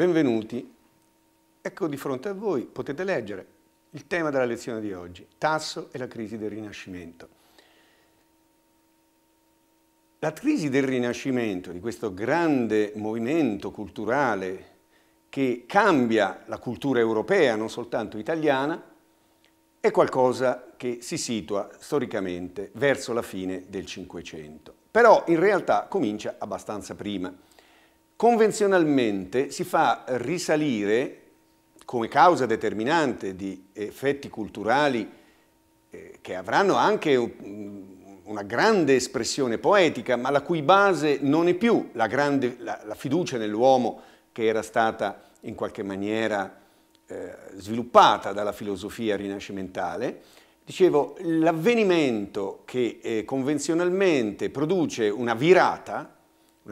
Benvenuti. Ecco di fronte a voi, potete leggere, il tema della lezione di oggi, Tasso e la crisi del Rinascimento. La crisi del Rinascimento, di questo grande movimento culturale che cambia la cultura europea, non soltanto italiana, è qualcosa che si situa storicamente verso la fine del Cinquecento. Però in realtà comincia abbastanza prima. Convenzionalmente si fa risalire come causa determinante di effetti culturali eh, che avranno anche una grande espressione poetica, ma la cui base non è più la, grande, la, la fiducia nell'uomo che era stata in qualche maniera eh, sviluppata dalla filosofia rinascimentale. Dicevo, l'avvenimento che eh, convenzionalmente produce una virata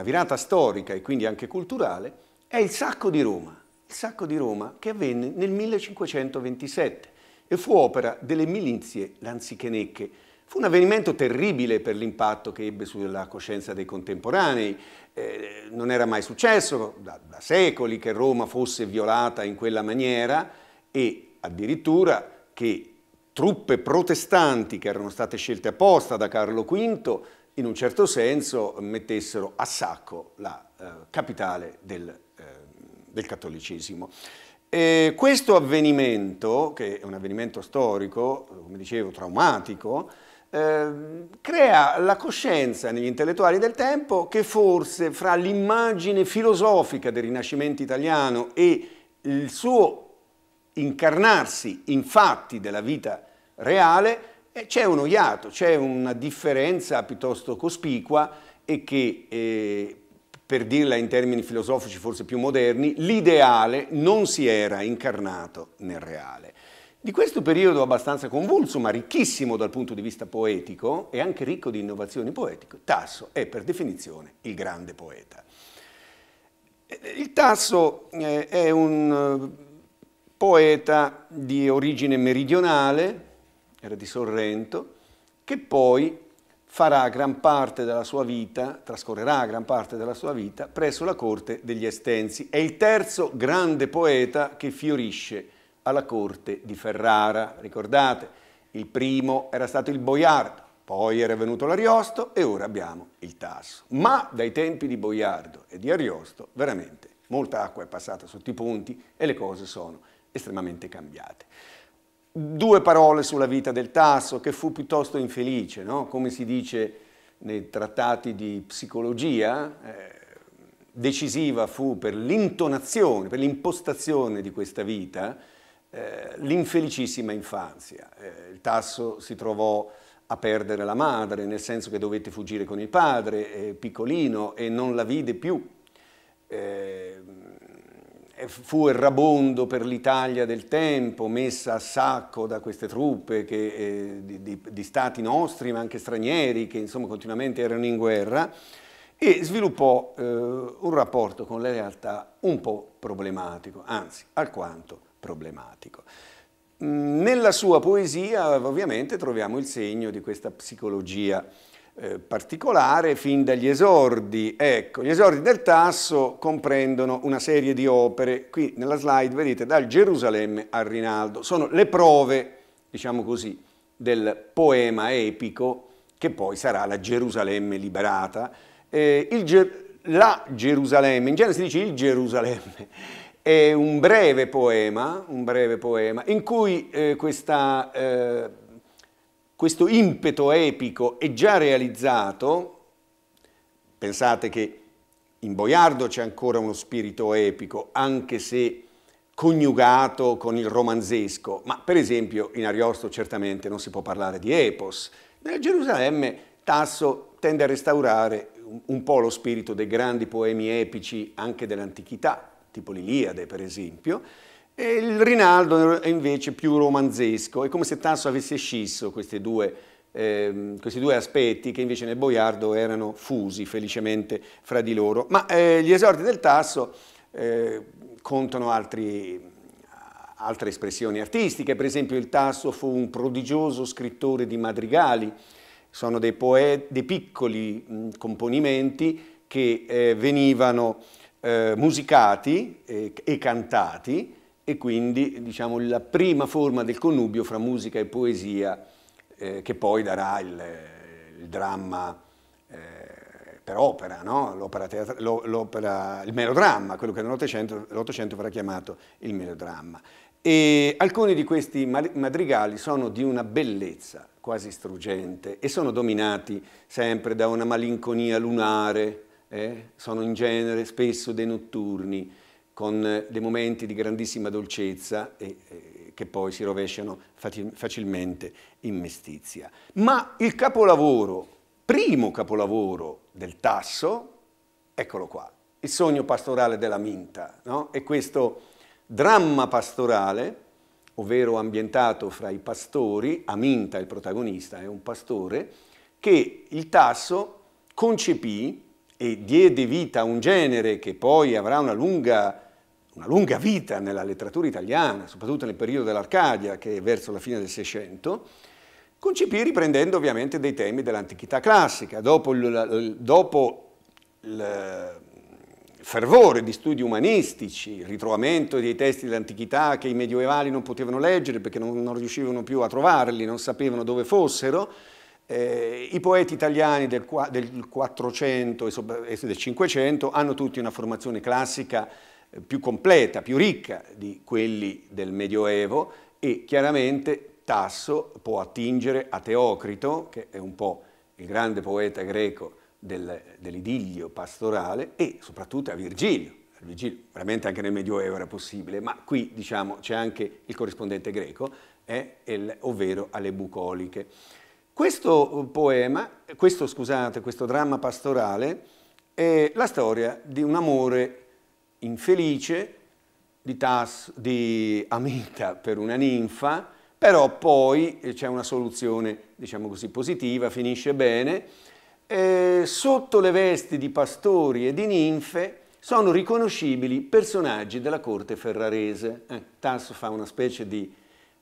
una virata storica e quindi anche culturale, è il sacco di Roma, il sacco di Roma che avvenne nel 1527 e fu opera delle milizie lanzichenecche. Fu un avvenimento terribile per l'impatto che ebbe sulla coscienza dei contemporanei. Eh, non era mai successo da, da secoli che Roma fosse violata in quella maniera e addirittura che truppe protestanti che erano state scelte apposta da Carlo V in un certo senso mettessero a sacco la eh, capitale del, eh, del cattolicesimo. E questo avvenimento, che è un avvenimento storico, come dicevo, traumatico, eh, crea la coscienza negli intellettuali del tempo che forse fra l'immagine filosofica del Rinascimento italiano e il suo incarnarsi in fatti della vita reale eh, c'è uno iato, c'è una differenza piuttosto cospicua e che, eh, per dirla in termini filosofici forse più moderni, l'ideale non si era incarnato nel reale. Di questo periodo abbastanza convulso, ma ricchissimo dal punto di vista poetico e anche ricco di innovazioni poetiche, Tasso è per definizione il grande poeta. Eh, il Tasso eh, è un poeta di origine meridionale, era di Sorrento, che poi farà gran parte della sua vita, trascorrerà gran parte della sua vita presso la corte degli Estensi. È il terzo grande poeta che fiorisce alla corte di Ferrara, ricordate? Il primo era stato il Boiardo, poi era venuto l'Ariosto e ora abbiamo il Tasso. Ma dai tempi di Boiardo e di Ariosto veramente molta acqua è passata sotto i ponti e le cose sono estremamente cambiate. Due parole sulla vita del Tasso, che fu piuttosto infelice, no? come si dice nei trattati di psicologia, eh, decisiva fu per l'intonazione, per l'impostazione di questa vita, eh, l'infelicissima infanzia. Eh, il Tasso si trovò a perdere la madre, nel senso che dovette fuggire con il padre, eh, piccolino, e non la vide più. Eh, eh, fu errabondo per l'Italia del tempo, messa a sacco da queste truppe che, eh, di, di, di, stati nostri ma anche stranieri che insomma continuamente erano in guerra e sviluppò eh, un rapporto con la realtà un po' problematico, anzi alquanto problematico. Mm, nella sua poesia ovviamente troviamo il segno di questa psicologia eh, particolare fin dagli esordi. Ecco, gli esordi del Tasso comprendono una serie di opere, qui nella slide vedete dal Gerusalemme al Rinaldo, sono le prove, diciamo così, del poema epico che poi sarà la Gerusalemme liberata. Eh, il, la Gerusalemme, in genere si dice il Gerusalemme, è un breve poema, un breve poema in cui eh, questa eh, questo impeto epico è già realizzato, pensate che in Boiardo c'è ancora uno spirito epico, anche se coniugato con il romanzesco, ma per esempio in Ariosto certamente non si può parlare di epos. Nel Gerusalemme Tasso tende a restaurare un po' lo spirito dei grandi poemi epici anche dell'antichità, tipo l'Iliade per esempio, e il Rinaldo è invece più romanzesco, è come se Tasso avesse scisso questi due, eh, questi due aspetti che invece nel Boiardo erano fusi felicemente fra di loro. Ma eh, gli esordi del Tasso eh, contano altri, altre espressioni artistiche, per esempio il Tasso fu un prodigioso scrittore di madrigali, sono dei, dei piccoli mh, componimenti che eh, venivano eh, musicati eh, e cantati e quindi diciamo, la prima forma del connubio fra musica e poesia eh, che poi darà il, il dramma eh, per opera, no? l'opera l'opera, il melodramma, quello che nell'Ottocento verrà chiamato il melodramma. E alcuni di questi madrigali sono di una bellezza quasi struggente e sono dominati sempre da una malinconia lunare, eh? sono in genere spesso dei notturni, con eh, dei momenti di grandissima dolcezza e, e, eh, che poi si rovesciano facilmente in mestizia. Ma il capolavoro, primo capolavoro del Tasso, eccolo qua, il sogno pastorale della Minta, no? e questo dramma pastorale, ovvero ambientato fra i pastori, Aminta il protagonista è un pastore, che il Tasso concepì e diede vita a un genere che poi avrà una lunga una lunga vita nella letteratura italiana, soprattutto nel periodo dell'Arcadia, che è verso la fine del Seicento, concepì riprendendo ovviamente dei temi dell'antichità classica. Dopo, il, dopo il, fervore di studi umanistici, il ritrovamento dei testi dell'antichità che i medioevali non potevano leggere perché non, non riuscivano più a trovarli, non sapevano dove fossero, eh, I poeti italiani del, del 400 e del 500 hanno tutti una formazione classica più completa, più ricca di quelli del Medioevo e chiaramente Tasso può attingere a Teocrito, che è un po' il grande poeta greco del, dell'idiglio pastorale, e soprattutto a Virgilio. Virgilio veramente anche nel Medioevo era possibile, ma qui diciamo, c'è anche il corrispondente greco, eh, il, ovvero alle bucoliche. Questo poema, questo, scusate, questo dramma pastorale è la storia di un amore infelice di, tas, di Amita per una ninfa, però poi eh, c'è una soluzione, diciamo così, positiva, finisce bene. Eh, sotto le vesti di pastori e di ninfe sono riconoscibili personaggi della corte ferrarese. Eh, Tasso fa una specie di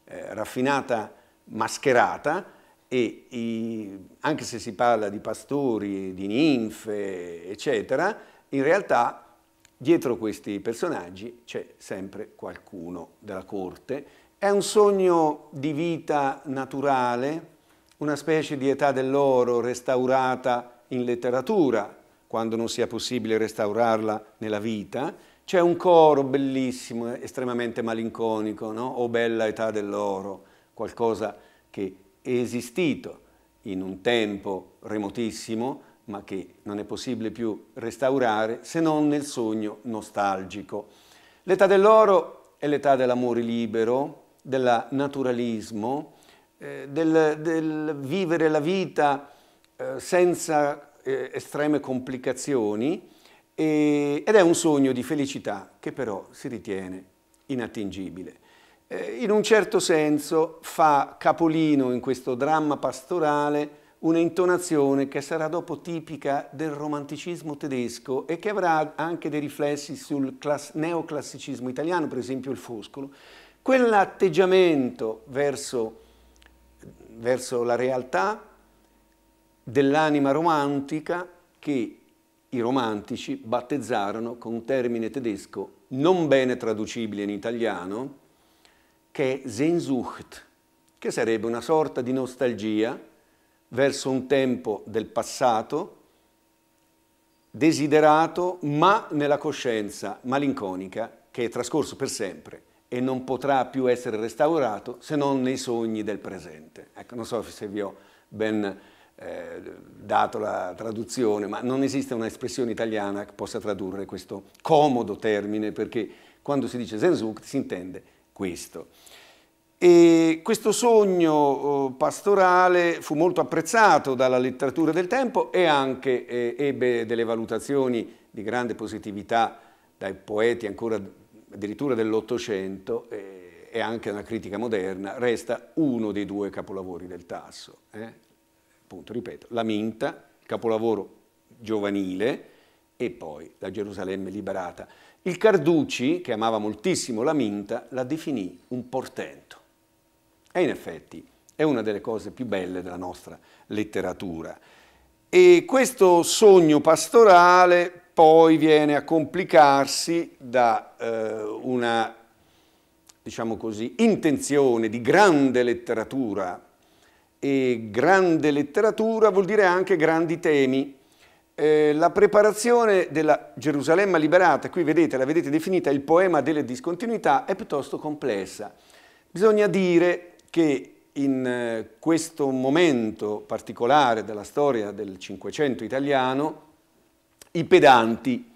eh, raffinata mascherata e i, anche se si parla di pastori, di ninfe, eccetera, in realtà Dietro questi personaggi c'è sempre qualcuno della corte. È un sogno di vita naturale, una specie di età dell'oro restaurata in letteratura, quando non sia possibile restaurarla nella vita. C'è un coro bellissimo, estremamente malinconico, no? O bella età dell'oro, qualcosa che è esistito in un tempo remotissimo, ma che non è possibile più restaurare se non nel sogno nostalgico. L'età dell'oro è l'età dell'amore libero, del naturalismo, eh, del, del, vivere la vita eh, senza eh, estreme complicazioni e, ed è un sogno di felicità che però si ritiene inattingibile. Eh, in un certo senso fa capolino in questo dramma pastorale un'intonazione che sarà dopo tipica del romanticismo tedesco e che avrà anche dei riflessi sul neoclassicismo italiano, per esempio il Foscolo, quell'atteggiamento verso, verso la realtà dell'anima romantica che i romantici battezzarono con un termine tedesco non bene traducibile in italiano, che è Sehnsucht, che sarebbe una sorta di nostalgia verso un tempo del passato, desiderato ma nella coscienza malinconica che è trascorso per sempre e non potrà più essere restaurato se non nei sogni del presente. Ecco, non so se vi ho ben eh, dato la traduzione, ma non esiste un'espressione italiana che possa tradurre questo comodo termine perché quando si dice Zenzuk si intende questo. E questo sogno eh, pastorale fu molto apprezzato dalla letteratura del tempo e anche eh, ebbe delle valutazioni di grande positività dai poeti ancora addirittura dell'Ottocento eh, e anche una critica moderna, resta uno dei due capolavori del Tasso. Eh? Appunto, ripeto, La Minta, capolavoro giovanile, e poi la Gerusalemme liberata. Il Carducci, che amava moltissimo la Minta, la definì un portento. E in effetti è una delle cose più belle della nostra letteratura. E questo sogno pastorale poi viene a complicarsi da eh, una, diciamo così, intenzione di grande letteratura. E grande letteratura vuol dire anche grandi temi. Eh, la preparazione della Gerusalemme liberata, qui vedete, la vedete definita il poema delle discontinuità, è piuttosto complessa. Bisogna dire che in eh, questo momento particolare della storia del Cinquecento italiano i pedanti,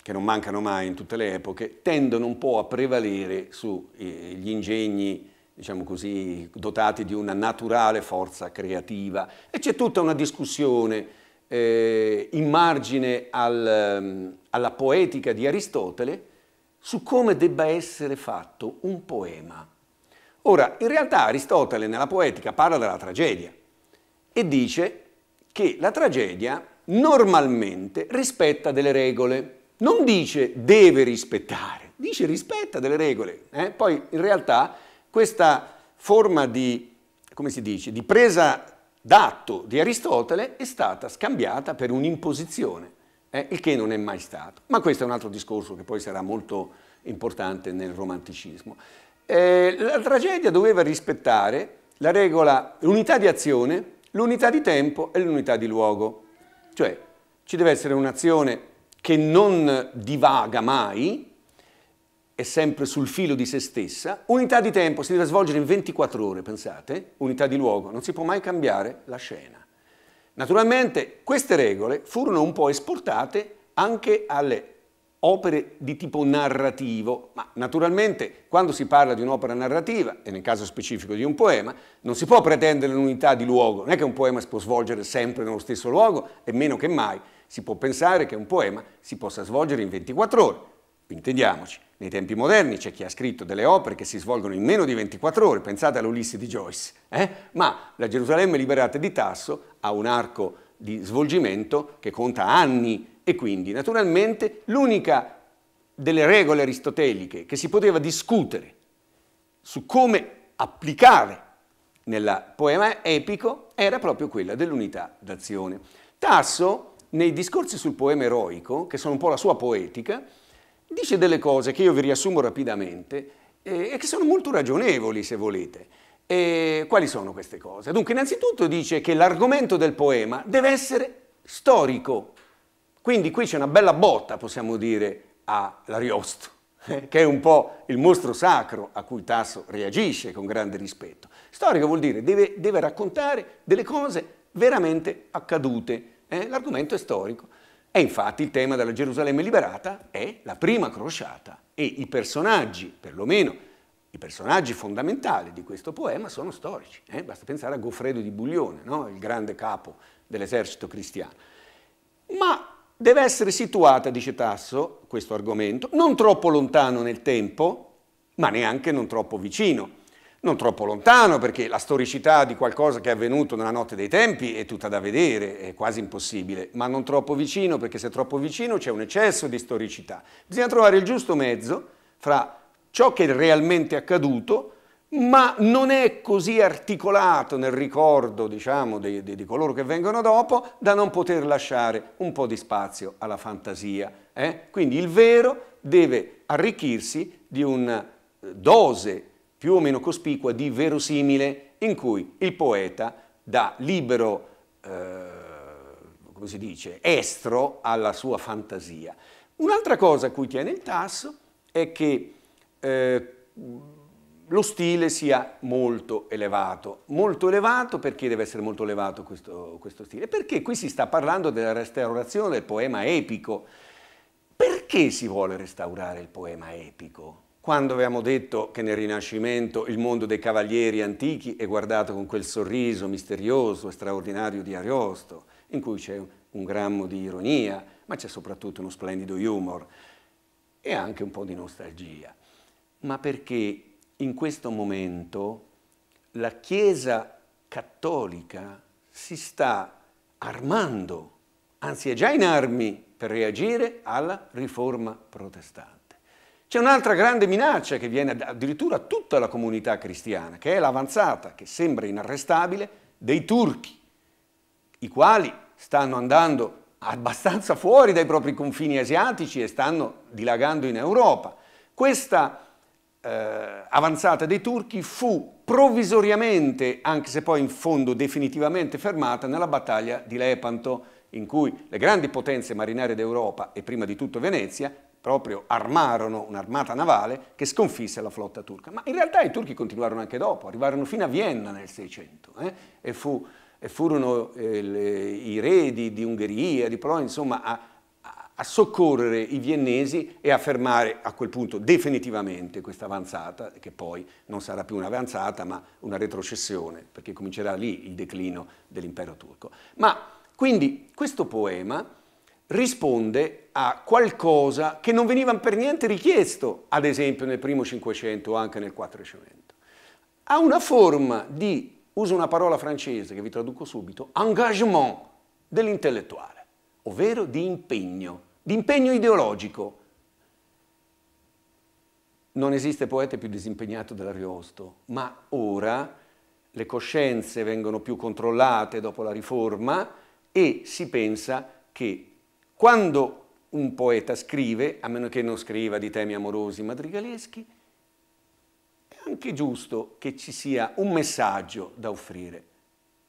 che non mancano mai in tutte le epoche, tendono un po' a prevalere sugli eh, ingegni diciamo così, dotati di una naturale forza creativa e c'è tutta una discussione eh, in margine al, ehm, alla poetica di Aristotele su come debba essere fatto un poema. Ora, in realtà Aristotele nella poetica parla della tragedia e dice che la tragedia normalmente rispetta delle regole, non dice deve rispettare, dice rispetta delle regole. Eh? Poi in realtà questa forma di, come si dice, di presa d'atto di Aristotele è stata scambiata per un'imposizione, eh? il che non è mai stato. Ma questo è un altro discorso che poi sarà molto importante nel romanticismo. Eh, la tragedia doveva rispettare la regola, l'unità di azione, l'unità di tempo e l'unità di luogo. Cioè, ci deve essere un'azione che non divaga mai, è sempre sul filo di se stessa, unità di tempo si deve svolgere in 24 ore, pensate, unità di luogo, non si può mai cambiare la scena. Naturalmente queste regole furono un po' esportate anche alle opere di tipo narrativo, ma naturalmente quando si parla di un'opera narrativa, e nel caso specifico di un poema, non si può pretendere l'unità di luogo, non è che un poema si può svolgere sempre nello stesso luogo e meno che mai si può pensare che un poema si possa svolgere in 24 ore. Intendiamoci, nei tempi moderni c'è chi ha scritto delle opere che si svolgono in meno di 24 ore, pensate all'Ulisse di Joyce, eh? ma la Gerusalemme liberata di Tasso ha un arco di svolgimento che conta anni e quindi, naturalmente, l'unica delle regole aristoteliche che si poteva discutere su come applicare nel poema epico era proprio quella dell'unità d'azione. Tasso, nei discorsi sul poema eroico, che sono un po' la sua poetica, dice delle cose che io vi riassumo rapidamente eh, e che sono molto ragionevoli, se volete. E quali sono queste cose? Dunque, innanzitutto dice che l'argomento del poema deve essere storico, quindi qui c'è una bella botta, possiamo dire, all'Ariosto, eh, che è un po' il mostro sacro a cui Tasso reagisce con grande rispetto. Storico vuol dire deve, deve raccontare delle cose veramente accadute. Eh, l'argomento è storico. E infatti il tema della Gerusalemme liberata è la prima crociata e i personaggi, perlomeno i personaggi fondamentali di questo poema sono storici. Eh? Basta pensare a Goffredo di Buglione, no? il grande capo dell'esercito cristiano. Ma deve essere situata, dice Tasso, questo argomento, non troppo lontano nel tempo, ma neanche non troppo vicino. Non troppo lontano, perché la storicità di qualcosa che è avvenuto nella notte dei tempi è tutta da vedere, è quasi impossibile, ma non troppo vicino, perché se troppo vicino c'è un eccesso di storicità. Bisogna trovare il giusto mezzo fra ciò che è realmente accaduto ma non è così articolato nel ricordo diciamo, di, di, di, coloro che vengono dopo da non poter lasciare un po' di spazio alla fantasia. Eh? Quindi il vero deve arricchirsi di una eh, dose più o meno cospicua di verosimile in cui il poeta dà libero, eh, come si dice, estro alla sua fantasia. Un'altra cosa a cui tiene il tasso è che eh, lo stile sia molto elevato. Molto elevato perché deve essere molto elevato questo, questo stile? Perché qui si sta parlando della restaurazione del poema epico. Perché si vuole restaurare il poema epico? Quando avevamo detto che nel Rinascimento il mondo dei cavalieri antichi è guardato con quel sorriso misterioso e straordinario di Ariosto, in cui c'è un grammo di ironia, ma c'è soprattutto uno splendido humor e anche un po' di nostalgia. Ma perché in questo momento la Chiesa cattolica si sta armando, anzi è già in armi per reagire alla riforma protestante. C'è un'altra grande minaccia che viene addirittura a tutta la comunità cristiana, che è l'avanzata, che sembra inarrestabile, dei turchi, i quali stanno andando abbastanza fuori dai propri confini asiatici e stanno dilagando in Europa. Questa eh, avanzata dei turchi fu provvisoriamente, anche se poi in fondo definitivamente fermata, nella battaglia di Lepanto, in cui le grandi potenze marinarie d'Europa e prima di tutto Venezia proprio armarono un'armata navale che sconfisse la flotta turca. Ma in realtà i turchi continuarono anche dopo, arrivarono fino a Vienna nel 600 eh, e, fu, e, furono eh, le, i re di, di Ungheria, di Polonia, insomma a a soccorrere i viennesi e a fermare a quel punto definitivamente questa avanzata, che poi non sarà più un'avanzata ma una retrocessione, perché comincerà lì il declino dell'impero turco. Ma quindi questo poema risponde a qualcosa che non veniva per niente richiesto, ad esempio nel primo Cinquecento o anche nel Quattrocento. a una forma di, uso una parola francese che vi traduco subito, engagement dell'intellettuale ovvero di impegno d'impegno ideologico. Non esiste poeta più disimpegnato dell'Ariosto, ma ora le coscienze vengono più controllate dopo la riforma e si pensa che quando un poeta scrive, a meno che non scriva di temi amorosi madrigaleschi, è anche giusto che ci sia un messaggio da offrire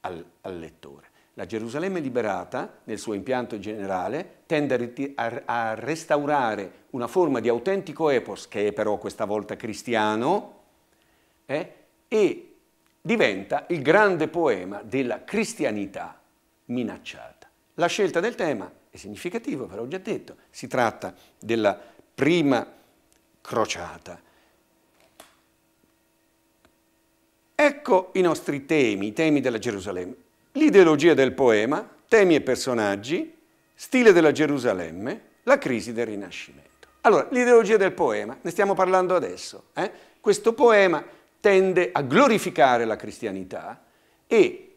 al, al lettore. La Gerusalemme liberata, nel suo impianto generale, tende a, restaurare una forma di autentico epos, che è però questa volta cristiano, eh, e diventa il grande poema della cristianità minacciata. La scelta del tema è significativa, ve l'ho già detto, si tratta della prima crociata. Ecco i nostri temi, i temi della Gerusalemme l'ideologia del poema, temi e personaggi, stile della Gerusalemme, la crisi del Rinascimento. Allora, l'ideologia del poema, ne stiamo parlando adesso. Eh? Questo poema tende a glorificare la cristianità e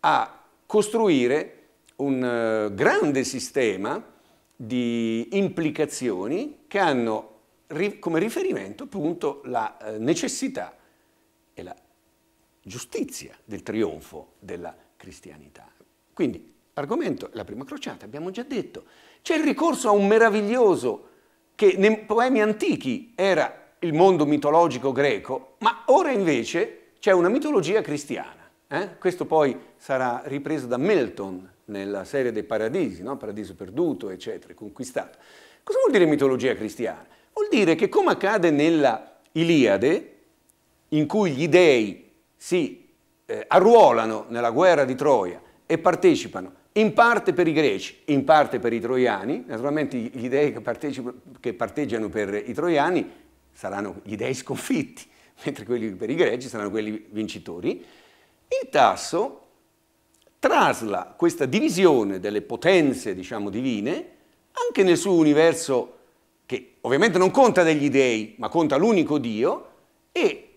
a costruire un eh, grande sistema di implicazioni che hanno come riferimento appunto la eh, necessità e la giustizia del trionfo della cristianità. Quindi argomento, la prima crociata, abbiamo già detto. C'è il ricorso a un meraviglioso che nei poemi antichi era il mondo mitologico greco, ma ora invece c'è una mitologia cristiana. Eh? Questo poi sarà ripreso da Milton nella serie dei paradisi, no? Paradiso perduto, eccetera, conquistato. Cosa vuol dire mitologia cristiana? Vuol dire che come accade nella Iliade, in cui gli dei si eh, arruolano nella guerra di Troia e partecipano in parte per i greci, in parte per i troiani, naturalmente gli dei che, che parteggiano per i troiani saranno gli dei sconfitti, mentre quelli per i greci saranno quelli vincitori, il Tasso trasla questa divisione delle potenze, diciamo, divine anche nel suo universo che ovviamente non conta degli dei, ma conta l'unico Dio e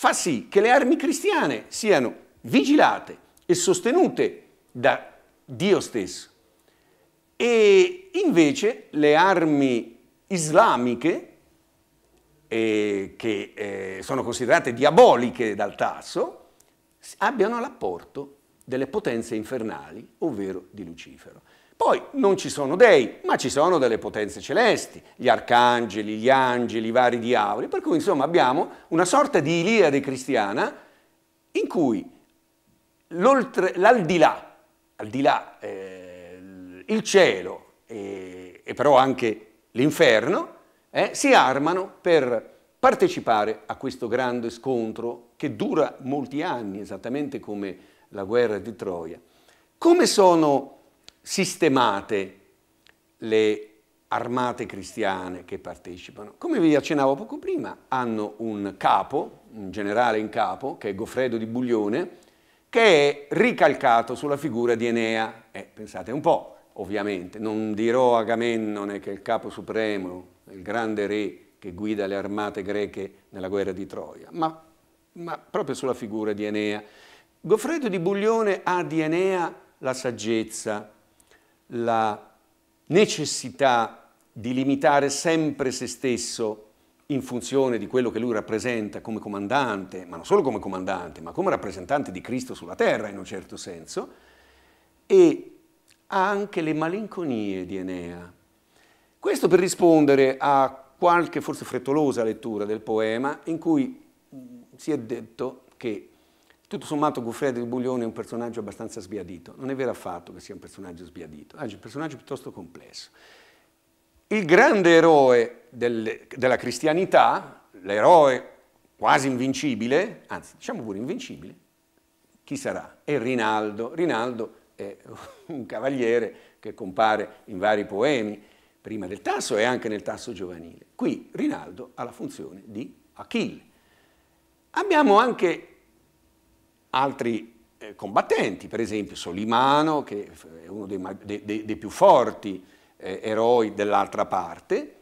fa sì che le armi cristiane siano vigilate e sostenute da Dio stesso. E invece le armi islamiche, eh, che eh, sono considerate diaboliche dal Tasso, abbiano l'apporto delle potenze infernali, ovvero di Lucifero. Poi non ci sono dei, ma ci sono delle potenze celesti, gli arcangeli, gli angeli, i vari diavoli, per cui insomma abbiamo una sorta di Iliade cristiana in cui l'aldilà, aldilà, eh, il cielo e, e, però anche l'inferno, eh, si armano per partecipare a questo grande scontro che dura molti anni, esattamente come la guerra di Troia. Come sono sistemate le armate cristiane che partecipano. Come vi accennavo poco prima, hanno un capo, un generale in capo, che è Goffredo di Buglione, che è ricalcato sulla figura di Enea. Eh, pensate un po', ovviamente, non dirò Agamennone che è il capo supremo, il grande re che guida le armate greche nella guerra di Troia, ma, ma proprio sulla figura di Enea. Goffredo di Buglione ha di Enea la saggezza, la necessità di limitare sempre se stesso in funzione di quello che lui rappresenta come comandante, ma non solo come comandante, ma come rappresentante di Cristo sulla terra in un certo senso, e ha anche le malinconie di Enea. Questo per rispondere a qualche forse frettolosa lettura del poema in cui mm, si è detto che tutto sommato Goffredo di Buglione è un personaggio abbastanza sbiadito, non è vero affatto che sia un personaggio sbiadito, anzi un personaggio piuttosto complesso. Il grande eroe del, della cristianità, l'eroe quasi invincibile, anzi diciamo pure invincibile, chi sarà? È Rinaldo. Rinaldo è un cavaliere che compare in vari poemi, prima del Tasso e anche nel Tasso giovanile. Qui Rinaldo ha la funzione di Achille. Abbiamo anche altri eh, combattenti, per esempio Solimano, che è uno dei, dei, dei, più forti eh, eroi dell'altra parte.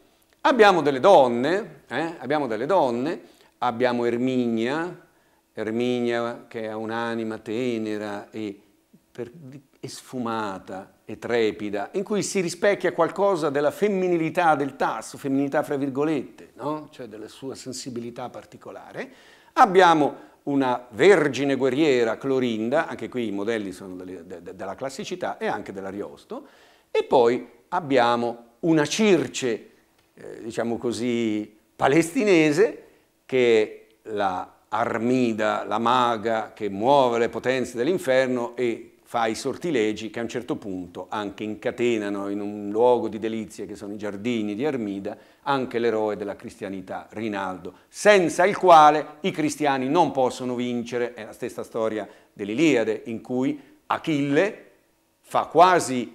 Abbiamo delle donne, eh, abbiamo delle donne, abbiamo Erminia, Erminia che ha un'anima tenera e, per, e sfumata e trepida, in cui si rispecchia qualcosa della femminilità del tasso, femminilità fra virgolette, no? cioè della sua sensibilità particolare. Abbiamo una vergine guerriera Clorinda, anche qui i modelli sono delle, de, de, della classicità e anche dell'Ariosto, e poi abbiamo una Circe, eh, diciamo così, palestinese, che è la Armida, la maga che muove le potenze dell'inferno e fa i sortilegi che a un certo punto anche incatenano in un luogo di delizie che sono i giardini di Armida anche l'eroe della cristianità Rinaldo, senza il quale i cristiani non possono vincere. È la stessa storia dell'Iliade in cui Achille fa quasi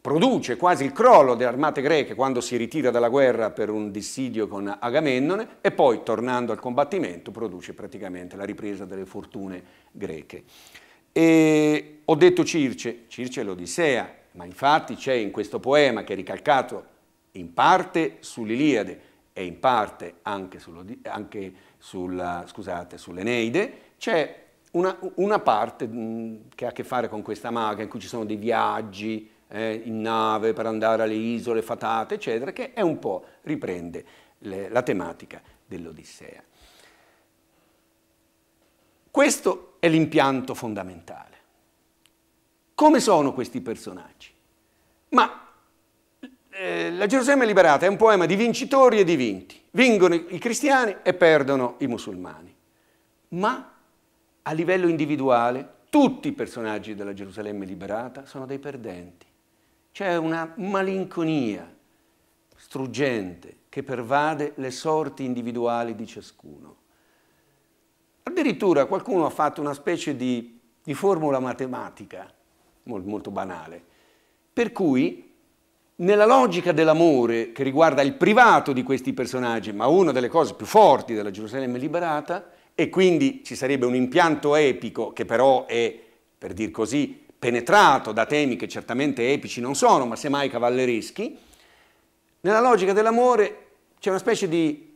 produce quasi il crollo delle armate greche quando si ritira dalla guerra per un dissidio con Agamennone e poi tornando al combattimento produce praticamente la ripresa delle fortune greche. E ho detto Circe, Circe è l'Odissea, ma infatti c'è in questo poema che è ricalcato in parte sull'Iliade e in parte anche, anche sulla, scusate, sull'Eneide, c'è una, una, parte che ha a che fare con questa maga in cui ci sono dei viaggi eh, in nave per andare alle isole fatate, eccetera, che è un po' riprende le, la tematica dell'Odissea. Questo è l'impianto fondamentale. Come sono questi personaggi? Ma eh, La Gerusalemme liberata è un poema di vincitori e di vinti. Vingono i cristiani e perdono i musulmani. Ma a livello individuale tutti i personaggi della Gerusalemme liberata sono dei perdenti. C'è una malinconia struggente che pervade le sorti individuali di ciascuno. Addirittura qualcuno ha fatto una specie di, di formula matematica, molto, molto banale, per cui nella logica dell'amore che riguarda il privato di questi personaggi, ma una delle cose più forti della Gerusalemme liberata, e quindi ci sarebbe un impianto epico che però è, per dir così, penetrato da temi che certamente epici non sono, ma semmai cavallereschi, nella logica dell'amore c'è una specie di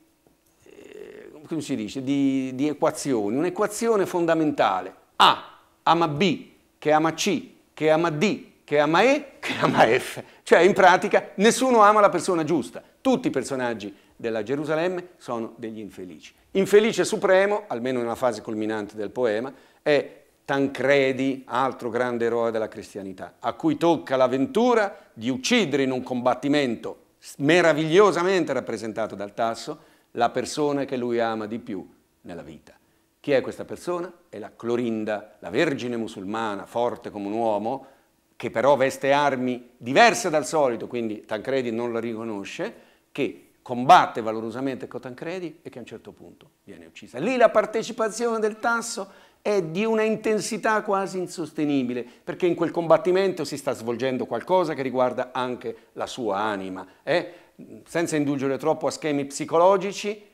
come si dice, di, di equazioni, un'equazione fondamentale, A ama B, che ama C, che ama D, che ama E, che ama F. Cioè, in pratica, nessuno ama la persona giusta. Tutti i personaggi della Gerusalemme sono degli infelici. Infelice supremo, almeno nella fase culminante del poema, è Tancredi, altro grande eroe della cristianità, a cui tocca l'avventura di uccidere in un combattimento meravigliosamente rappresentato dal Tasso la persona che lui ama di più nella vita. Chi è questa persona? È la Clorinda, la vergine musulmana, forte come un uomo, che però veste armi diverse dal solito, quindi Tancredi non la riconosce, che combatte valorosamente con Tancredi e che a un certo punto viene uccisa. Lì la partecipazione del Tasso è di una intensità quasi insostenibile, perché in quel combattimento si sta svolgendo qualcosa che riguarda anche la sua anima. Eh? senza indulgere troppo a schemi psicologici,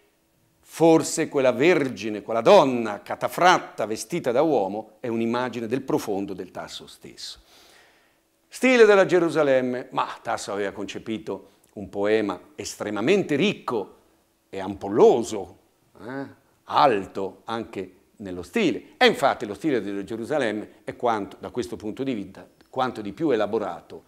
forse quella vergine, quella donna catafratta vestita da uomo è un'immagine del profondo del Tasso stesso. Stile della Gerusalemme, ma Tasso aveva concepito un poema estremamente ricco e ampolloso, eh? alto anche nello stile. E infatti lo stile della Gerusalemme è quanto, da questo punto di vista, quanto di più elaborato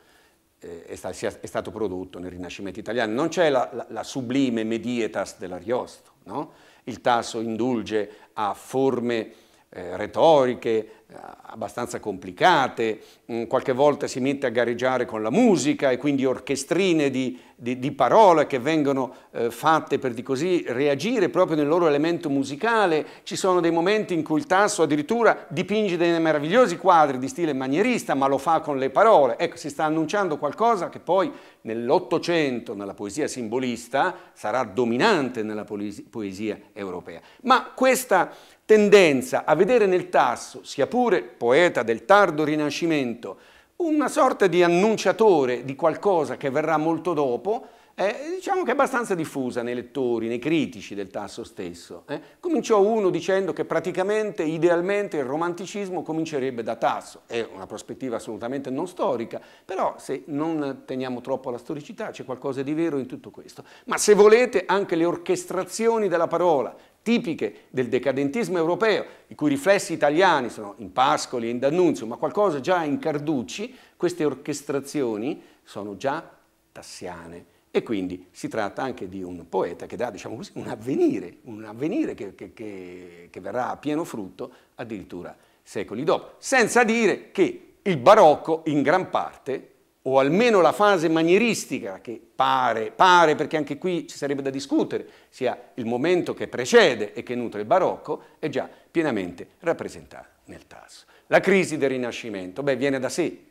eh, è, stato prodotto nel Rinascimento italiano. Non c'è la, la, la, sublime medietas dell'Ariosto, no? il Tasso indulge a forme eh, retoriche eh, abbastanza complicate, mm, qualche volta si mette a gareggiare con la musica e quindi orchestrine di, di, di parole che vengono eh, fatte per di così reagire proprio nel loro elemento musicale, ci sono dei momenti in cui il Tasso addirittura dipinge dei meravigliosi quadri di stile manierista ma lo fa con le parole, ecco si sta annunciando qualcosa che poi nell'Ottocento, nella poesia simbolista, sarà dominante nella poesia europea. Ma questa tendenza a vedere nel Tasso, sia pure poeta del tardo Rinascimento, una sorta di annunciatore di qualcosa che verrà molto dopo, eh, diciamo che è abbastanza diffusa nei lettori, nei critici del Tasso stesso. Eh. Cominciò uno dicendo che praticamente, idealmente, il romanticismo comincerebbe da Tasso. È una prospettiva assolutamente non storica, però se non teniamo troppo alla storicità c'è qualcosa di vero in tutto questo. Ma se volete, anche le orchestrazioni della parola, tipiche del decadentismo europeo, i cui riflessi italiani sono in Pascoli e in D'Annunzio, ma qualcosa già in Carducci, queste orchestrazioni sono già tassiane. E quindi si tratta anche di un poeta che dà diciamo così, un avvenire, un avvenire che, che, che, che verrà a pieno frutto addirittura secoli dopo, senza dire che il barocco in gran parte o almeno la fase manieristica, che pare, pare perché anche qui ci sarebbe da discutere, sia il momento che precede e che nutre il barocco, è già pienamente rappresentata nel Tasso. La crisi del Rinascimento, beh, viene da sé,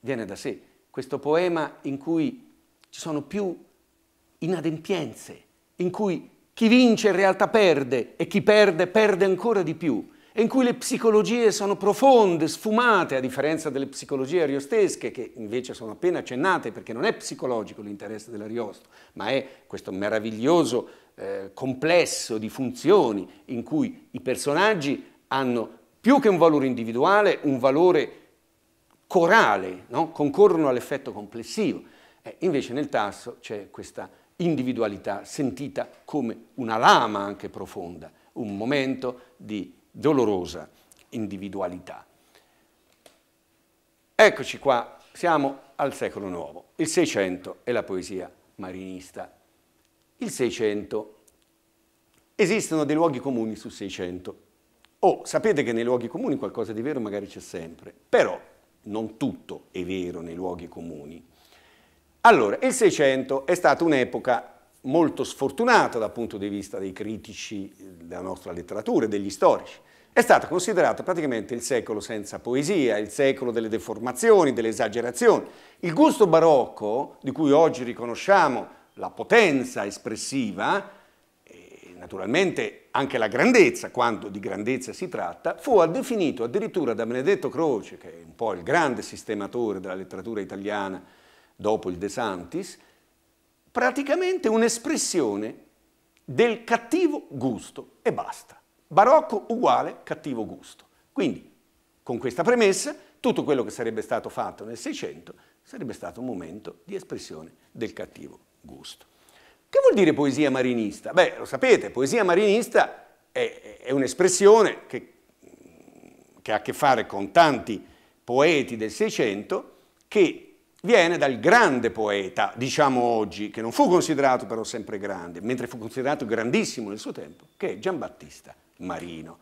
viene da sé. Questo poema in cui ci sono più inadempienze, in cui chi vince in realtà perde e chi perde perde ancora di più e in cui le psicologie sono profonde, sfumate, a differenza delle psicologie ariostesche, che invece sono appena accennate, perché non è psicologico l'interesse dell'Ariosto, ma è questo meraviglioso eh, complesso di funzioni in cui i personaggi hanno più che un valore individuale, un valore corale, no? concorrono all'effetto complessivo. Eh, invece nel Tasso c'è questa individualità sentita come una lama anche profonda, un momento di dolorosa individualità. Eccoci qua, siamo al secolo nuovo. Il Seicento e la poesia marinista. Il Seicento. Esistono dei luoghi comuni sul Seicento. Oh, sapete che nei luoghi comuni qualcosa di vero magari c'è sempre, però non tutto è vero nei luoghi comuni. Allora, il Seicento è stata un'epoca molto sfortunata dal punto di vista dei critici eh, della nostra letteratura e degli storici è stato considerato praticamente il secolo senza poesia, il secolo delle deformazioni, delle esagerazioni. Il gusto barocco, di cui oggi riconosciamo la potenza espressiva, e naturalmente anche la grandezza, quando di grandezza si tratta, fu definito addirittura da Benedetto Croce, che è un po' il grande sistematore della letteratura italiana dopo il De Santis, praticamente un'espressione del cattivo gusto e basta barocco uguale cattivo gusto. Quindi, con questa premessa, tutto quello che sarebbe stato fatto nel Seicento sarebbe stato un momento di espressione del cattivo gusto. Che vuol dire poesia marinista? Beh, lo sapete, poesia marinista è, è un'espressione che, che ha a che fare con tanti poeti del Seicento che viene dal grande poeta, diciamo oggi, che non fu considerato però sempre grande, mentre fu considerato grandissimo nel suo tempo, che è Giambattista Marino.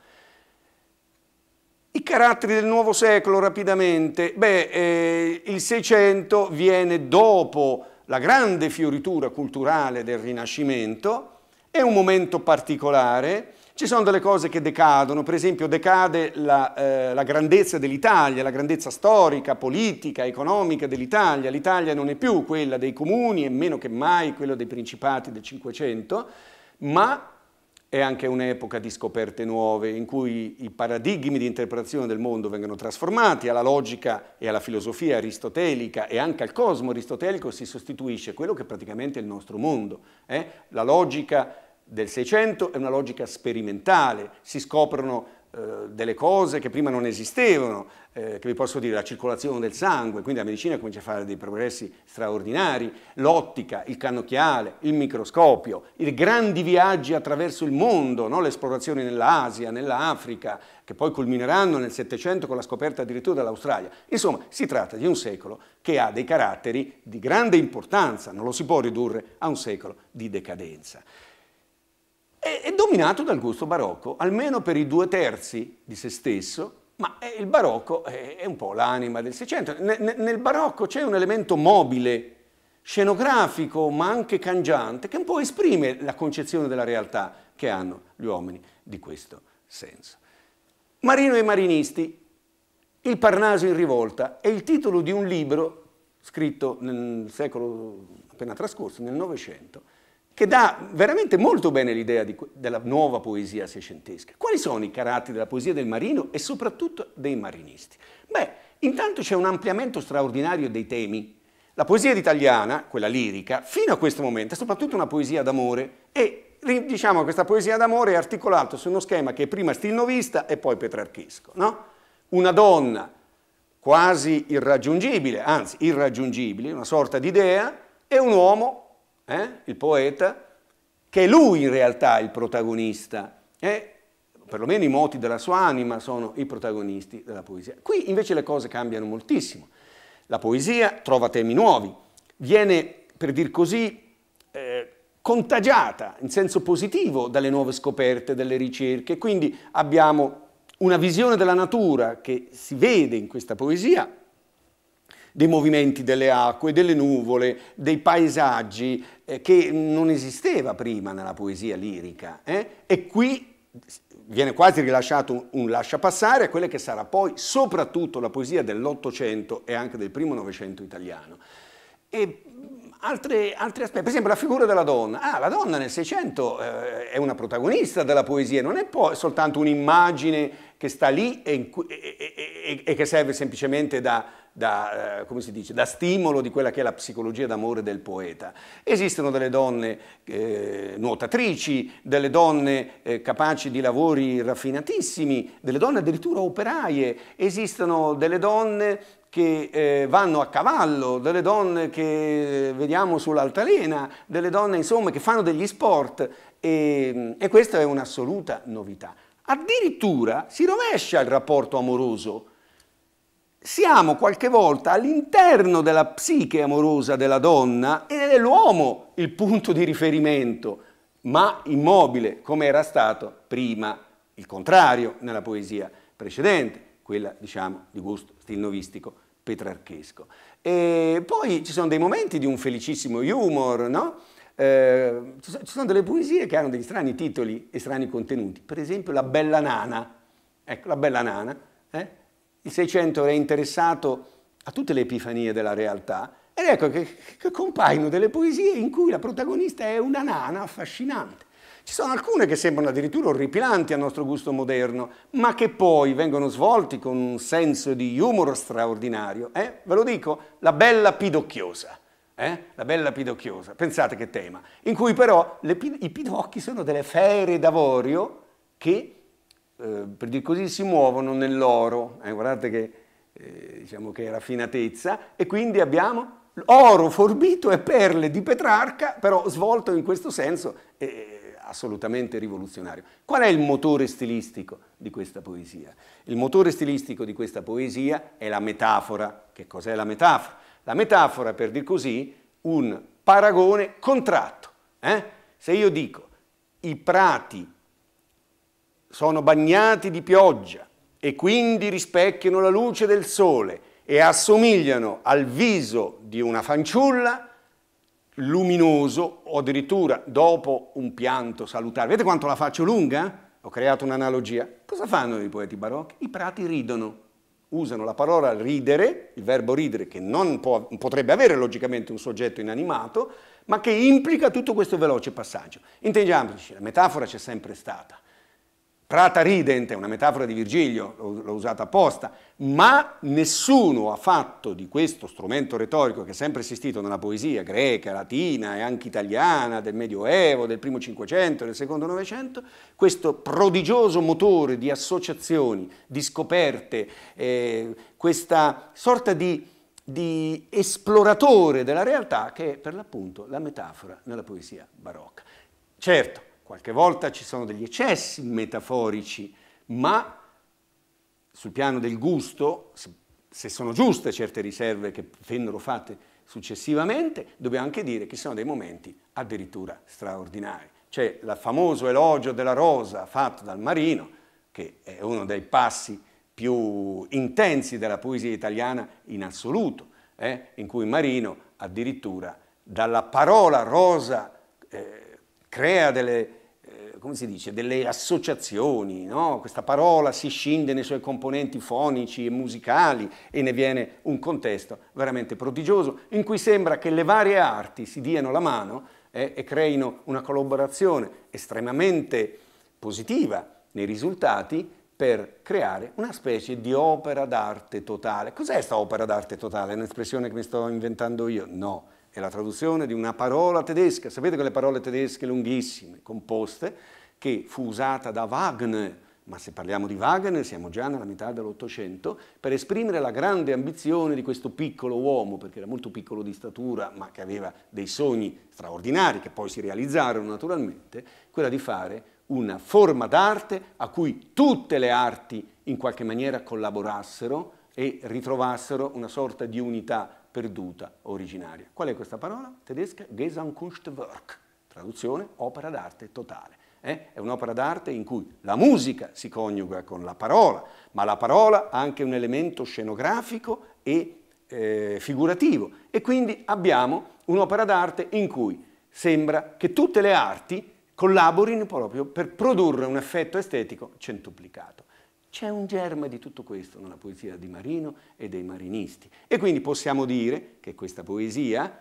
I caratteri del nuovo secolo rapidamente, beh, eh, il Seicento viene dopo la grande fioritura culturale del Rinascimento, è un momento particolare, ci sono delle cose che decadono, per esempio decade la, eh, la grandezza dell'Italia, la grandezza storica, politica, economica dell'Italia, l'Italia non è più quella dei comuni e meno che mai quella dei principati del Cinquecento, ma è anche un'epoca di scoperte nuove in cui i paradigmi di interpretazione del mondo vengono trasformati, alla logica e alla filosofia aristotelica e anche al cosmo aristotelico si sostituisce quello che è praticamente il nostro mondo. Eh? La logica del Seicento è una logica sperimentale, si scoprono eh, delle cose che prima non esistevano, eh, che vi posso dire, la circolazione del sangue, quindi la medicina comincia a fare dei progressi straordinari, l'ottica, il cannocchiale, il microscopio, i grandi viaggi attraverso il mondo, no? le esplorazioni nell'Asia, nell'Africa, che poi culmineranno nel Settecento con la scoperta addirittura dell'Australia. Insomma, si tratta di un secolo che ha dei caratteri di grande importanza, non lo si può ridurre a un secolo di decadenza è, è dominato dal gusto barocco, almeno per i due terzi di se stesso, ma il barocco è un po' l'anima del Seicento. Nel barocco c'è un elemento mobile, scenografico, ma anche cangiante, che un po' esprime la concezione della realtà che hanno gli uomini di questo senso. Marino e i Marinisti, Il Parnaso in rivolta, è il titolo di un libro scritto nel secolo appena trascorso, nel Novecento, che dà veramente molto bene l'idea della nuova poesia seicentesca. Quali sono i caratteri della poesia del marino e soprattutto dei marinisti? Beh, intanto c'è un ampliamento straordinario dei temi. La poesia italiana, quella lirica, fino a questo momento è soprattutto una poesia d'amore e diciamo che questa poesia d'amore è articolata su uno schema che è prima stilnovista e poi petrarchesco. No? Una donna quasi irraggiungibile, anzi irraggiungibile, una sorta di idea, e un uomo eh? il poeta, che è lui in realtà il protagonista, eh? perlomeno i moti della sua anima sono i protagonisti della poesia. Qui invece le cose cambiano moltissimo. La poesia trova temi nuovi, viene, per dir così, eh, contagiata in senso positivo dalle nuove scoperte, dalle ricerche, quindi abbiamo una visione della natura che si vede in questa poesia, dei movimenti delle acque, delle nuvole, dei paesaggi eh, che non esisteva prima nella poesia lirica. Eh? E qui viene quasi rilasciato un, un lasciapassare a quella che sarà poi soprattutto la poesia dell'Ottocento e anche del primo Novecento italiano. E mm, Altri, altri aspetti, per esempio la figura della donna. Ah, la donna nel Seicento eh, è una protagonista della poesia, non è soltanto un'immagine che sta lì e, e, e, e che serve semplicemente da, da, eh, dice, da, stimolo di quella che è la psicologia d'amore del poeta. Esistono delle donne eh, nuotatrici, delle donne eh, capaci di lavori raffinatissimi, delle donne addirittura operaie, esistono delle donne che eh, vanno a cavallo, delle donne che eh, vediamo sull'altalena, delle donne insomma che fanno degli sport e, ehm, e questa è un'assoluta novità. Addirittura si rovescia il rapporto amoroso siamo qualche volta all'interno della psiche amorosa della donna ed è l'uomo il punto di riferimento, ma immobile, come era stato prima il contrario nella poesia precedente, quella diciamo di gusto stilnovistico petrarchesco. E poi ci sono dei momenti di un felicissimo humor, no? Eh, ci sono delle poesie che hanno degli strani titoli e strani contenuti, per esempio La Bella Nana, ecco, La Bella Nana, eh? Il Seicento era interessato a tutte le epifanie della realtà ed ecco che, che compaiono delle poesie in cui la protagonista è una nana affascinante. Ci sono alcune che sembrano addirittura orripilanti al nostro gusto moderno, ma che poi vengono svolti con un senso di humor straordinario. Eh? Ve lo dico, la bella pidocchiosa. Eh? La bella pidocchiosa, pensate che tema, in cui però le, i pidocchi sono delle fere d'avorio che eh, per dir così, si muovono nell'oro. Eh, guardate che, eh, diciamo che è raffinatezza. E quindi abbiamo oro forbito e perle di Petrarca, però svolto in questo senso è eh, assolutamente rivoluzionario. Qual è il motore stilistico di questa poesia? Il motore stilistico di questa poesia è la metafora. Che cos'è la metafora? La metafora, per dir così, un paragone contratto. Eh? Se io dico i prati sono bagnati di pioggia e quindi rispecchiano la luce del sole e assomigliano al viso di una fanciulla luminoso o addirittura dopo un pianto salutare. Vedete quanto la faccio lunga? Ho creato un'analogia. Cosa fanno i poeti barocchi? I prati ridono. Usano la parola ridere, il verbo ridere, che non può, potrebbe avere logicamente un soggetto inanimato, ma che implica tutto questo veloce passaggio. Intendiamoci, la metafora c'è sempre stata. Prata ridente è una metafora di Virgilio, l'ho usata apposta, ma nessuno ha fatto di questo strumento retorico che è sempre esistito nella poesia greca, latina e anche italiana del Medioevo, del primo Cinquecento, del secondo Novecento, questo prodigioso motore di associazioni, di scoperte, eh, questa sorta di, di esploratore della realtà che è per l'appunto la metafora nella poesia barocca. Certo, Qualche volta ci sono degli eccessi metaforici, ma sul piano del gusto, se sono giuste certe riserve che vennero fatte successivamente, dobbiamo anche dire che sono dei momenti addirittura straordinari. C'è il famoso elogio della rosa fatto dal Marino, che è uno dei passi più intensi della poesia italiana in assoluto, eh? in cui Marino addirittura dalla parola rosa eh, crea delle, eh, come si dice, delle associazioni, no? questa parola si scinde nei suoi componenti fonici e musicali e ne viene un contesto veramente prodigioso in cui sembra che le varie arti si diano la mano eh, e creino una collaborazione estremamente positiva nei risultati per creare una specie di opera d'arte totale. Cos'è questa opera d'arte totale? È un'espressione che mi sto inventando io? No è la traduzione di una parola tedesca, sapete quelle parole tedesche lunghissime, composte, che fu usata da Wagner, ma se parliamo di Wagner siamo già nella metà dell'Ottocento, per esprimere la grande ambizione di questo piccolo uomo, perché era molto piccolo di statura, ma che aveva dei sogni straordinari che poi si realizzarono naturalmente, quella di fare una forma d'arte a cui tutte le arti in qualche maniera collaborassero e ritrovassero una sorta di unità perduta originaria. Qual è questa parola? Tedesca Gesamtkunstwerk, traduzione opera d'arte totale. Eh? È un'opera d'arte in cui la musica si coniuga con la parola, ma la parola ha anche un elemento scenografico e eh, figurativo. E quindi abbiamo un'opera d'arte in cui sembra che tutte le arti collaborino proprio per produrre un effetto estetico centuplicato. C'è un germe di tutto questo nella poesia di Marino e dei marinisti. E quindi possiamo dire che questa poesia,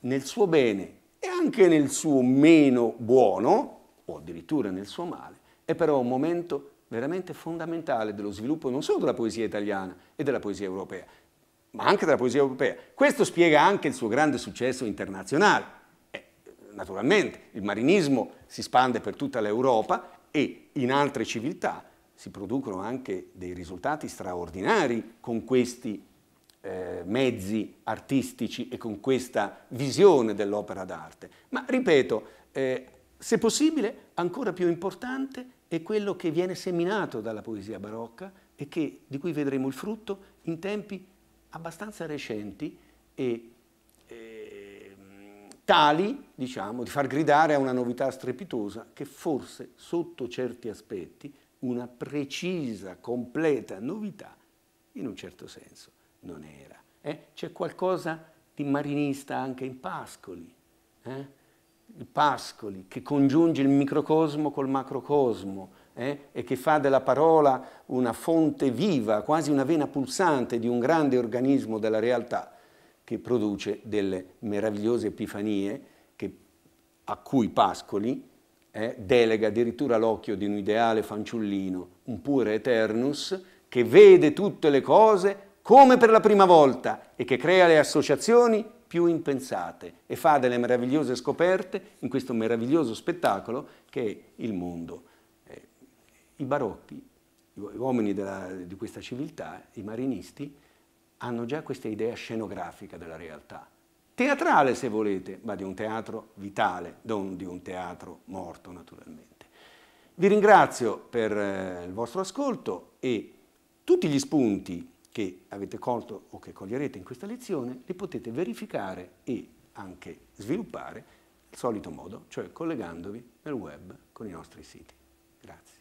nel suo bene e anche nel suo meno buono, o addirittura nel suo male, è però un momento veramente fondamentale dello sviluppo non solo della poesia italiana e della poesia europea, ma anche della poesia europea. Questo spiega anche il suo grande successo internazionale. Eh, naturalmente il marinismo si spande per tutta l'Europa e in altre civiltà si producono anche dei risultati straordinari con questi eh, mezzi artistici e con questa visione dell'opera d'arte. Ma ripeto, eh, se possibile, ancora più importante è quello che viene seminato dalla poesia barocca e che, di cui vedremo il frutto in tempi abbastanza recenti e eh, tali, diciamo, di far gridare a una novità strepitosa che forse sotto certi aspetti una precisa, completa novità, in un certo senso non era. Eh? C'è qualcosa di marinista anche in Pascoli, eh? Pascoli che congiunge il microcosmo col macrocosmo eh? e che fa della parola una fonte viva, quasi una vena pulsante di un grande organismo della realtà che produce delle meravigliose epifanie che, a cui Pascoli eh, delega addirittura l'occhio di un ideale fanciullino, un pure eternus, che vede tutte le cose come per la prima volta e che crea le associazioni più impensate e fa delle meravigliose scoperte in questo meraviglioso spettacolo che è il mondo. Eh, I barocchi, gli uomini della, di questa civiltà, i marinisti, hanno già questa idea scenografica della realtà teatrale se volete, ma di un teatro vitale, non di un teatro morto naturalmente. Vi ringrazio per eh, il vostro ascolto e tutti gli spunti che avete colto o che coglierete in questa lezione li potete verificare e anche sviluppare al solito modo, cioè collegandovi nel web con i nostri siti. Grazie.